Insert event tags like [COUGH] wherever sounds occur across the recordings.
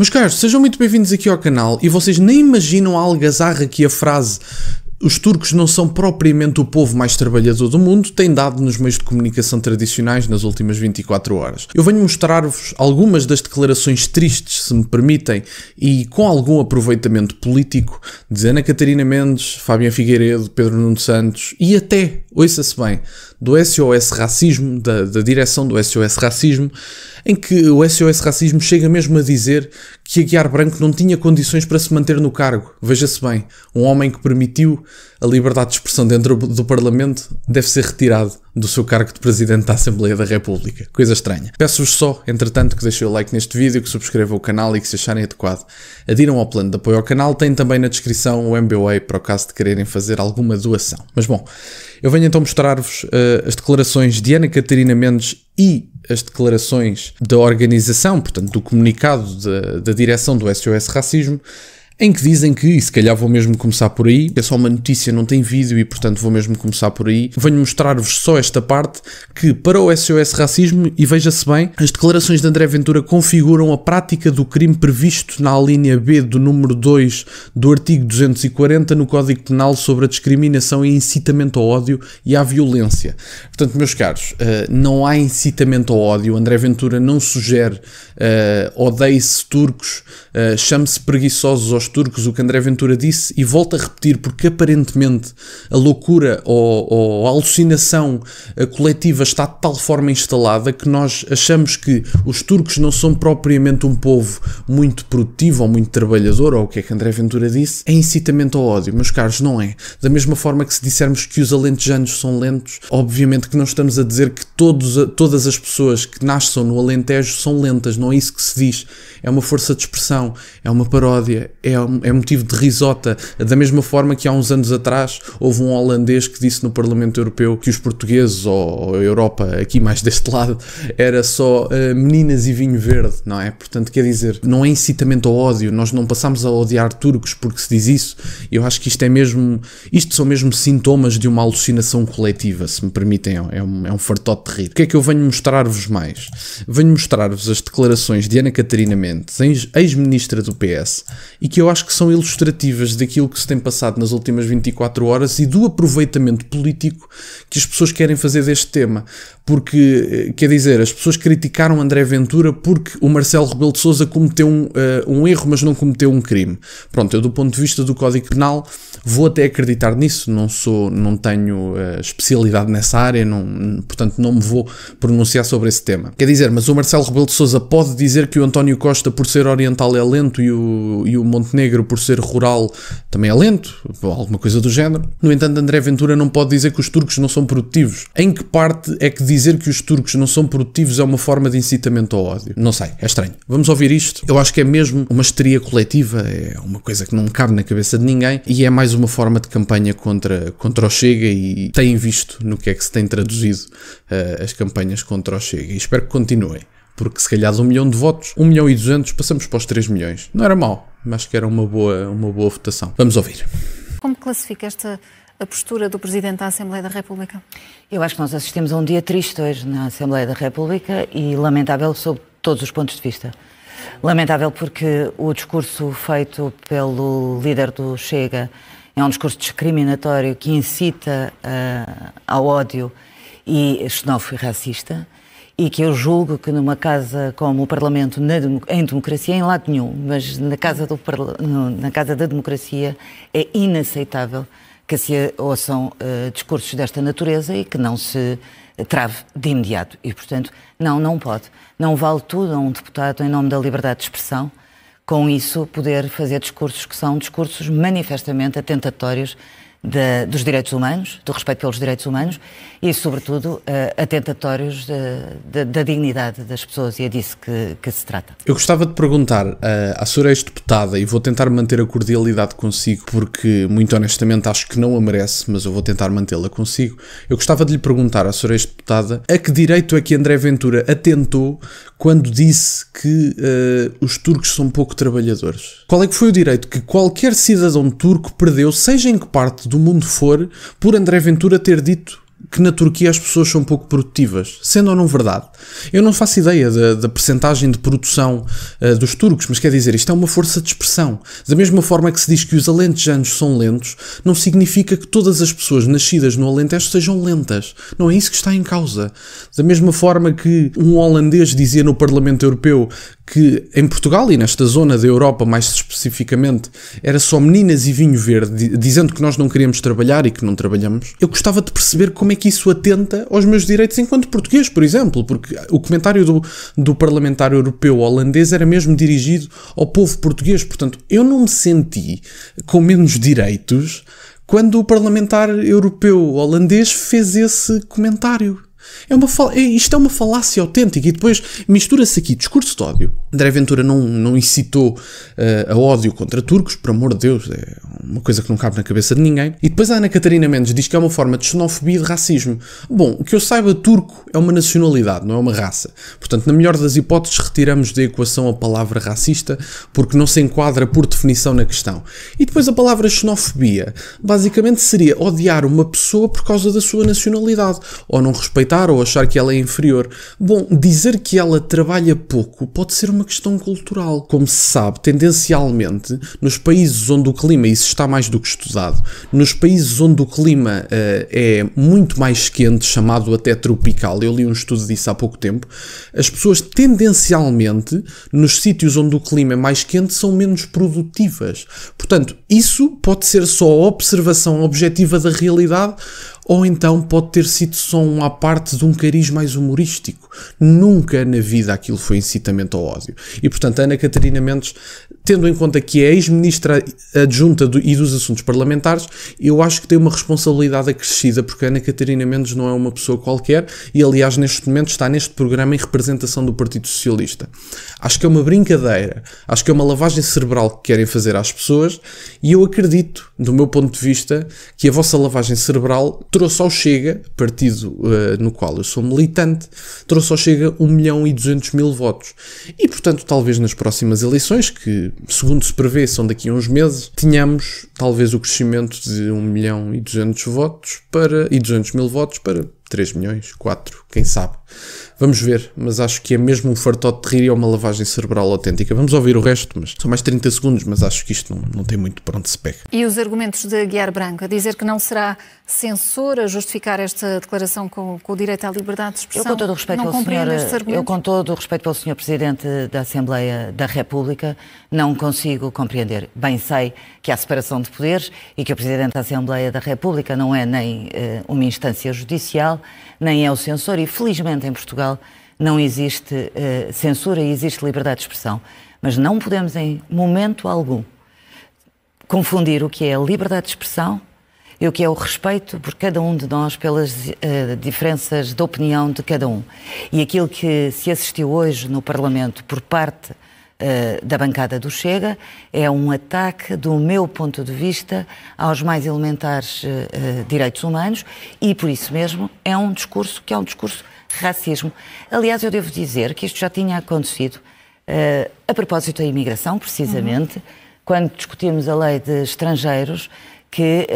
Meus caros, sejam muito bem-vindos aqui ao canal e vocês nem imaginam a algazarra que a frase os turcos não são propriamente o povo mais trabalhador do mundo, tem dado nos meios de comunicação tradicionais nas últimas 24 horas. Eu venho mostrar-vos algumas das declarações tristes, se me permitem, e com algum aproveitamento político de Ana Catarina Mendes, Fábio Figueiredo, Pedro Nuno Santos e até, ouça-se bem, do SOS Racismo, da, da direção do SOS Racismo, em que o SOS Racismo chega mesmo a dizer que Aguiar Branco não tinha condições para se manter no cargo. Veja-se bem, um homem que permitiu a liberdade de expressão dentro do Parlamento deve ser retirado do seu cargo de Presidente da Assembleia da República. Coisa estranha. Peço-vos só, entretanto, que deixem o like neste vídeo, que subscrevam o canal e que se acharem adequado adiram ao plano de apoio ao canal. Tem também na descrição o MBWay para o caso de quererem fazer alguma doação. Mas bom, eu venho então mostrar-vos uh, as declarações de Ana Catarina Mendes e as declarações da organização, portanto, do comunicado da, da direção do SOS Racismo, em que dizem que, e se calhar vou mesmo começar por aí, é só uma notícia, não tem vídeo e portanto vou mesmo começar por aí. Venho mostrar-vos só esta parte que, para o SOS Racismo, e veja-se bem, as declarações de André Ventura configuram a prática do crime previsto na linha B do número 2 do artigo 240 no Código Penal sobre a discriminação e incitamento ao ódio e à violência. Portanto, meus caros, eh, não há incitamento ao ódio. André Ventura não sugere eh, odeie-se turcos, eh, chame-se preguiçosos aos turcos o que André Ventura disse e volta a repetir porque aparentemente a loucura ou, ou a alucinação eh, coletiva está de tal forma instalada que nós achamos que os turcos não são propriamente um povo muito produtivo ou muito trabalhador ou o que é que André Ventura disse, é incitamento ao ódio, meus caros, não é. Da mesma forma que se dissermos que os alentejanos são lentos, obviamente que não estamos a dizer que todos, todas as pessoas que nasçam no Alentejo são lentas, não é isso que se diz. É uma força de expressão, é uma paródia, é é, é motivo de risota. Da mesma forma que há uns anos atrás houve um holandês que disse no Parlamento Europeu que os portugueses ou a Europa, aqui mais deste lado, era só uh, meninas e vinho verde, não é? Portanto, quer dizer, não é incitamento ao ódio, nós não passamos a odiar turcos porque se diz isso. Eu acho que isto é mesmo, isto são mesmo sintomas de uma alucinação coletiva, se me permitem, é um, é um é fartote de rir. O que é que eu venho mostrar-vos mais? Venho mostrar-vos as declarações de Ana Catarina Mendes, ex-ministra do PS, e que eu acho que são ilustrativas daquilo que se tem passado nas últimas 24 horas e do aproveitamento político que as pessoas querem fazer deste tema. Porque, eh, quer dizer, as pessoas criticaram André Ventura porque o Marcelo Rebelo de Souza cometeu um, uh, um erro, mas não cometeu um crime. Pronto, eu do ponto de vista do Código Penal vou até acreditar nisso, não sou, não tenho uh, especialidade nessa área, não, portanto não me vou pronunciar sobre esse tema. Quer dizer, mas o Marcelo Rebelo de Souza pode dizer que o António Costa, por ser oriental, é lento e o, e o Monte Montenegro, por ser rural, também é lento, ou alguma coisa do género. No entanto, André Ventura não pode dizer que os turcos não são produtivos. Em que parte é que dizer que os turcos não são produtivos é uma forma de incitamento ao ódio? Não sei, é estranho. Vamos ouvir isto. Eu acho que é mesmo uma histeria coletiva, é uma coisa que não cabe na cabeça de ninguém e é mais uma forma de campanha contra, contra o Chega e têm visto no que é que se tem traduzido uh, as campanhas contra o Chega e espero que continuem porque se calhar um milhão de votos, um milhão e duzentos, passamos para os três milhões. Não era mal mas que era uma boa, uma boa votação. Vamos ouvir. Como classifica esta a postura do Presidente da Assembleia da República? Eu acho que nós assistimos a um dia triste hoje na Assembleia da República e lamentável sob todos os pontos de vista. Lamentável porque o discurso feito pelo líder do Chega é um discurso discriminatório que incita uh, ao ódio e xenófobo e racista e que eu julgo que numa casa como o Parlamento, na, em democracia, em lado nenhum, mas na casa, do, na casa da democracia é inaceitável que se ouçam uh, discursos desta natureza e que não se trave de imediato. E, portanto, não, não pode. Não vale tudo a um deputado em nome da liberdade de expressão, com isso poder fazer discursos que são discursos manifestamente atentatórios de, dos direitos humanos, do respeito pelos direitos humanos e, sobretudo, uh, atentatórios de, de, da dignidade das pessoas e é disso que, que se trata. Eu gostava de perguntar uh, à senhora ex-deputada e vou tentar manter a cordialidade consigo porque, muito honestamente, acho que não a merece, mas eu vou tentar mantê-la consigo. Eu gostava de lhe perguntar à senhora ex-deputada a que direito é que André Ventura atentou quando disse que uh, os turcos são pouco trabalhadores. Qual é que foi o direito que qualquer cidadão turco perdeu, seja em que parte do mundo for por André Ventura ter dito que na Turquia as pessoas são pouco produtivas, sendo ou não verdade. Eu não faço ideia da, da percentagem de produção uh, dos turcos, mas quer dizer, isto é uma força de expressão. Da mesma forma que se diz que os alentejanos são lentos, não significa que todas as pessoas nascidas no Alentejo sejam lentas. Não é isso que está em causa. Da mesma forma que um holandês dizia no Parlamento Europeu que em Portugal e nesta zona da Europa, mais especificamente, era só meninas e vinho verde, dizendo que nós não queríamos trabalhar e que não trabalhamos, eu gostava de perceber como como é que isso atenta aos meus direitos enquanto português, por exemplo, porque o comentário do, do parlamentar europeu holandês era mesmo dirigido ao povo português, portanto, eu não me senti com menos direitos quando o parlamentar europeu holandês fez esse comentário. É uma é, Isto é uma falácia autêntica e depois mistura-se aqui discurso de ódio. André Ventura não, não incitou uh, a ódio contra turcos, por amor de Deus, é uma coisa que não cabe na cabeça de ninguém. E depois a Ana Catarina Mendes diz que é uma forma de xenofobia e de racismo. Bom, que eu saiba, turco é uma nacionalidade, não é uma raça. Portanto, na melhor das hipóteses, retiramos da equação a palavra racista porque não se enquadra por definição na questão. E depois a palavra xenofobia basicamente seria odiar uma pessoa por causa da sua nacionalidade ou não respeitar ou achar que ela é inferior. Bom, dizer que ela trabalha pouco pode ser uma questão cultural. Como se sabe, tendencialmente, nos países onde o clima, isso está mais do que estudado, nos países onde o clima uh, é muito mais quente, chamado até tropical, eu li um estudo disso há pouco tempo, as pessoas tendencialmente, nos sítios onde o clima é mais quente, são menos produtivas. Portanto, isso pode ser só a observação objetiva da realidade ou então pode ter sido só um à parte de um cariz mais humorístico. Nunca na vida aquilo foi incitamento ao ódio. E portanto, Ana Catarina Mendes, tendo em conta que é ex-ministra adjunta do, e dos assuntos parlamentares, eu acho que tem uma responsabilidade acrescida, porque Ana Catarina Mendes não é uma pessoa qualquer e, aliás, neste momento está neste programa em representação do Partido Socialista. Acho que é uma brincadeira, acho que é uma lavagem cerebral que querem fazer às pessoas e eu acredito, do meu ponto de vista, que a vossa lavagem cerebral trouxe ao Chega, partido uh, no qual eu sou militante, trouxe ao Chega 1 milhão e 200 mil votos. E, portanto, talvez nas próximas eleições, que segundo se prevê são daqui a uns meses, tenhamos talvez o crescimento de 1 milhão e 200 votos para, e 200 mil votos para 3 milhões, 4, quem sabe. Vamos ver, mas acho que é mesmo um fartote de rir e é uma lavagem cerebral autêntica. Vamos ouvir o resto, mas são mais 30 segundos, mas acho que isto não, não tem muito para onde se pega. E os argumentos de Guiar Branco, a dizer que não será censura justificar esta declaração com, com o direito à liberdade de expressão? Eu com todo o respeito não senhor, eu com todo o respeito pelo Sr. Presidente da Assembleia da República, não consigo compreender. Bem sei que há separação de poderes e que o Presidente da Assembleia da República não é nem uh, uma instância judicial, nem é o censor, e felizmente em Portugal não existe uh, censura e existe liberdade de expressão. Mas não podemos, em momento algum, confundir o que é a liberdade de expressão e o que é o respeito por cada um de nós pelas uh, diferenças de opinião de cada um. E aquilo que se assistiu hoje no Parlamento por parte eh, da bancada do Chega, é um ataque, do meu ponto de vista, aos mais elementares uh, direitos humanos e, por isso mesmo, é um discurso que é um discurso racismo. Aliás, eu devo dizer que isto já tinha acontecido a propósito da imigração, precisamente, uhum. quando discutimos a lei de estrangeiros, que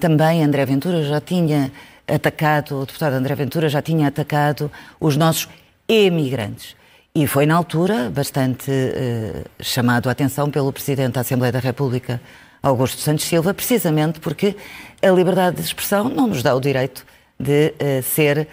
também André Ventura já tinha atacado, o deputado André Ventura já tinha atacado os nossos emigrantes. E foi, na altura, bastante eh, chamado a atenção pelo Presidente da Assembleia da República, Augusto Santos Silva, precisamente porque a liberdade de expressão não nos dá o direito de eh, ser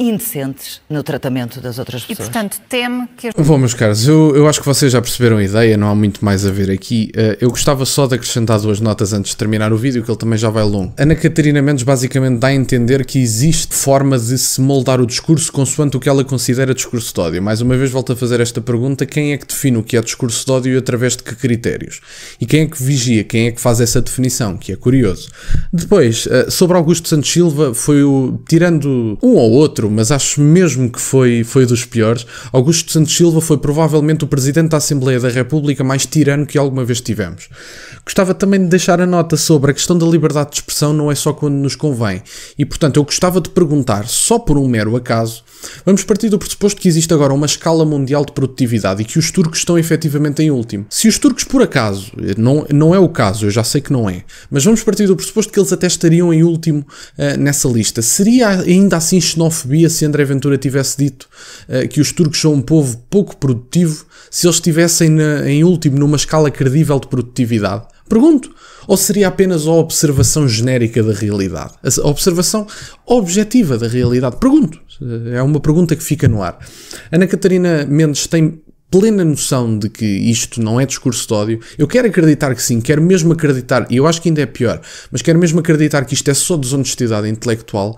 indecentes no tratamento das outras pessoas. E, portanto, teme que... Bom, meus caros, eu, eu acho que vocês já perceberam a ideia, não há muito mais a ver aqui. Eh, eu gostava só de acrescentar duas notas antes de terminar o vídeo, que ele também já vai longo. Ana Catarina Mendes basicamente dá a entender que existe forma de se moldar o discurso consoante o que ela considera discurso de ódio. Mais uma vez volto a fazer esta pergunta, quem é que define o que é discurso de ódio e através de que critérios? E quem é que vigia, quem é que faz essa definição, que é curioso. Depois, eh, sobre Augusto Santos Silva, foi o, tirando um ou outro, lembro, mas acho mesmo que foi, foi dos piores. Augusto Santos Silva foi provavelmente o presidente da Assembleia da República mais tirano que alguma vez tivemos. Gostava também de deixar a nota sobre a questão da liberdade de expressão não é só quando nos convém. E portanto, eu gostava de perguntar, só por um mero acaso, vamos partir do pressuposto que existe agora uma escala mundial de produtividade e que os turcos estão efetivamente em último. Se os turcos, por acaso, não, não é o caso, eu já sei que não é, mas vamos partir do pressuposto que eles até estariam em último uh, nessa lista, seria ainda assim xenofobia? se André Ventura tivesse dito uh, que os turcos são um povo pouco produtivo se eles estivessem na, em último numa escala credível de produtividade? Pergunto. Ou seria apenas a observação genérica da realidade? A observação objetiva da realidade? Pergunto. Eh, é uma pergunta que fica no ar. Ana Catarina Mendes tem plena noção de que isto não é discurso de ódio. Eu quero acreditar que sim, quero mesmo acreditar, e eu acho que ainda é pior, mas quero mesmo acreditar que isto é só desonestidade intelectual,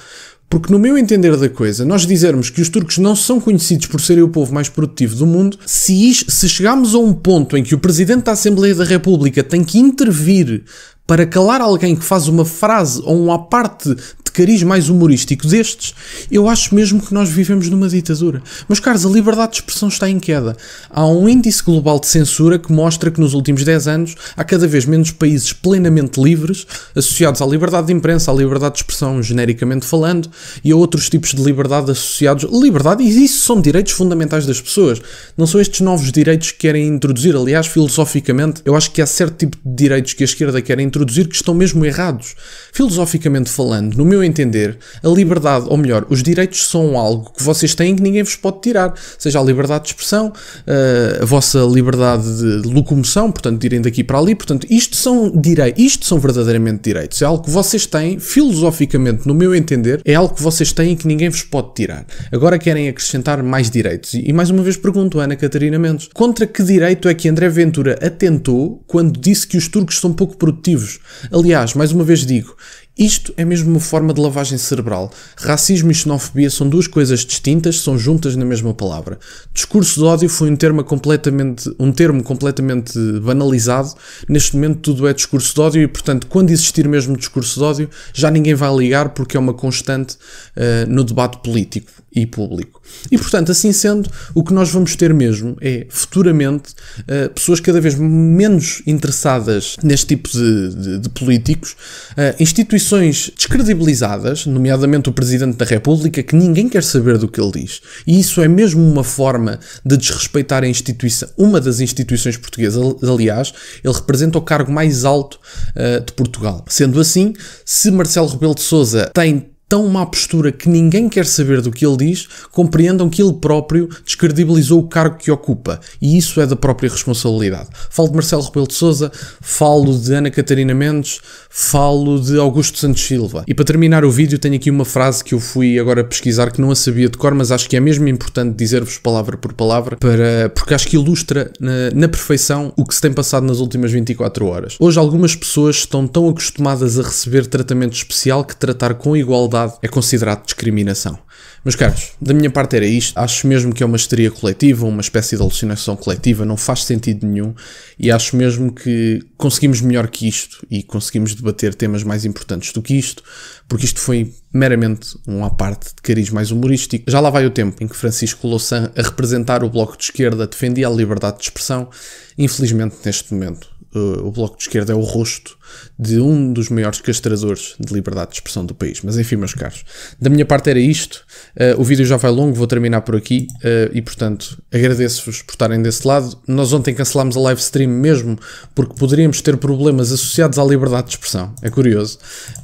porque, no meu entender da coisa, nós dizermos que os turcos não são conhecidos por serem o povo mais produtivo do mundo, se, is, se chegarmos a um ponto em que o Presidente da Assembleia da República tem que intervir para calar alguém que faz uma frase ou um parte de cariz mais humorístico destes, eu acho mesmo que nós vivemos numa ditadura. Mas, caros, a liberdade de expressão está em queda. Há um índice global de censura que mostra que nos últimos 10 anos há cada vez menos países plenamente livres associados à liberdade de imprensa, à liberdade de expressão, genericamente falando, e a outros tipos de liberdade associados. Liberdade, e isso são direitos fundamentais das pessoas. Não são estes novos direitos que querem introduzir. Aliás, filosoficamente, eu acho que há certo tipo de direitos que a esquerda quer introduzir que estão mesmo errados. Filosoficamente falando, no meu meu entender, a liberdade, ou melhor, os direitos são algo que vocês têm que ninguém vos pode tirar. Seja a liberdade de expressão, eh, a vossa liberdade de locomoção, portanto, de irem daqui para ali. Portanto, isto são direitos, isto são verdadeiramente direitos. É algo que vocês têm, filosoficamente, no meu entender, é algo que vocês têm que ninguém vos pode tirar. Agora querem acrescentar mais direitos. E, e mais uma vez pergunto, Ana Catarina Mendes, contra que direito é que André Ventura atentou quando disse que os turcos são pouco produtivos? Aliás, mais uma vez digo, isto é mesmo uma forma de lavagem cerebral. Racismo e xenofobia são duas coisas distintas, são juntas na mesma palavra. Discurso de ódio foi um termo completamente, um termo completamente banalizado. Neste momento tudo é discurso de ódio e, portanto, quando existir mesmo discurso de ódio, já ninguém vai ligar porque é uma constante uh, no debate político e público. E portanto, assim sendo, o que nós vamos ter mesmo é futuramente uh, pessoas cada vez menos interessadas neste tipo de, de, de políticos, uh, instituições descredibilizadas, nomeadamente o Presidente da República, que ninguém quer saber do que ele diz. E isso é mesmo uma forma de desrespeitar a instituição, uma das instituições portuguesas. Aliás, ele representa o cargo mais alto uh, de Portugal. Sendo assim, se Marcelo Rebelo de Souza tem tão má postura que ninguém quer saber do que ele diz, compreendam que ele próprio descredibilizou o cargo que ocupa. E isso é da própria responsabilidade. Falo de Marcelo Rebelo de Sousa, falo de Ana Catarina Mendes, falo de Augusto Santos Silva. E para terminar o vídeo tenho aqui uma frase que eu fui agora pesquisar que não a sabia de cor, mas acho que é mesmo importante dizer-vos palavra por palavra, para, porque acho que ilustra na, na perfeição o que se tem passado nas últimas 24 horas. Hoje algumas pessoas estão tão acostumadas a receber tratamento especial que tratar com igualdade igualdade é considerado discriminação. Meus caros, da minha parte era isto. Acho mesmo que é uma histeria coletiva, uma espécie de alucinação coletiva, não faz sentido nenhum e acho mesmo que conseguimos melhor que isto e conseguimos debater temas mais importantes do que isto, porque isto foi meramente uma parte de cariz mais humorístico. Já lá vai o tempo em que Francisco Louçã, a representar o Bloco de Esquerda, defendia a liberdade de expressão. Infelizmente, neste momento, eh, o Bloco de Esquerda é o rosto de um dos maiores castradores de liberdade de expressão do país. Mas enfim, meus caros, da minha parte era isto. Uh, o vídeo já vai longo, vou terminar por aqui uh, e, portanto, agradeço-vos por estarem desse lado. Nós ontem cancelámos a live stream mesmo porque poderíamos ter problemas associados à liberdade de expressão. É curioso.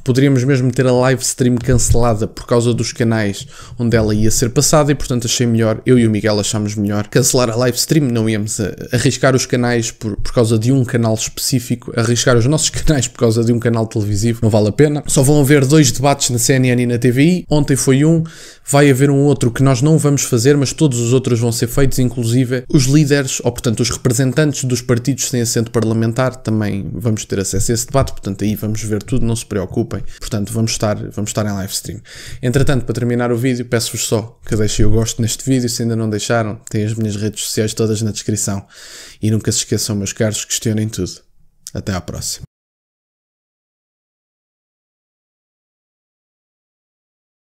Poderíamos mesmo ter a live stream cancelada por causa dos canais onde ela ia ser passada e, portanto, achei melhor, eu e o Miguel achámos melhor cancelar a live stream. Não íamos arriscar os canais por, por causa de um canal específico, arriscar os nossos [LAUGHS] canais nacionais por causa de um canal televisivo, não vale a pena. Só vão haver dois debates na CNN e na TVI. Ontem foi um, vai haver um outro que nós não vamos fazer, mas todos os outros vão ser feitos, inclusive os líderes, ou portanto os representantes dos partidos sem assento parlamentar, também vamos ter acesso a esse debate, portanto aí vamos ver tudo, não se preocupem. Portanto, vamos estar, vamos estar em live stream. Entretanto, para terminar o vídeo, peço-vos só que deixem o gosto neste vídeo, se ainda não deixaram, têm as minhas redes sociais todas na descrição. E nunca se esqueçam, meus caros, questionem tudo. Até à próxima.